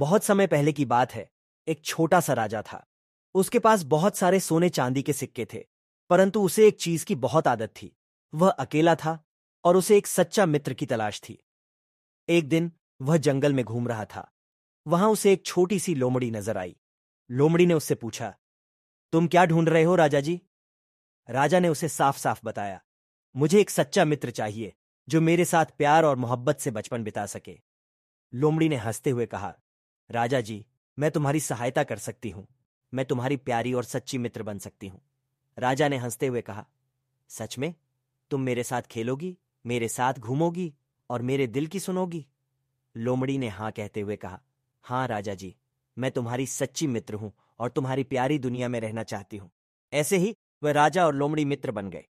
बहुत समय पहले की बात है एक छोटा सा राजा था उसके पास बहुत सारे सोने चांदी के सिक्के थे परंतु उसे एक चीज की बहुत आदत थी वह अकेला था और उसे एक सच्चा मित्र की तलाश थी एक दिन वह जंगल में घूम रहा था वहां उसे एक छोटी सी लोमड़ी नजर आई लोमड़ी ने उससे पूछा तुम क्या ढूंढ रहे हो राजा जी राजा ने उसे साफ साफ बताया मुझे एक सच्चा मित्र चाहिए जो मेरे साथ प्यार और मोहब्बत से बचपन बिता सके लोमड़ी ने हंसते हुए कहा राजा जी मैं तुम्हारी सहायता कर सकती हूं मैं तुम्हारी प्यारी और सच्ची मित्र बन सकती हूं राजा ने हंसते हुए कहा सच में तुम मेरे साथ खेलोगी मेरे साथ घूमोगी और मेरे दिल की सुनोगी लोमड़ी ने हां कहते हुए कहा हां राजा जी मैं तुम्हारी सच्ची मित्र हूं और तुम्हारी प्यारी दुनिया में रहना चाहती हूं ऐसे ही वह राजा और लोमड़ी मित्र बन गए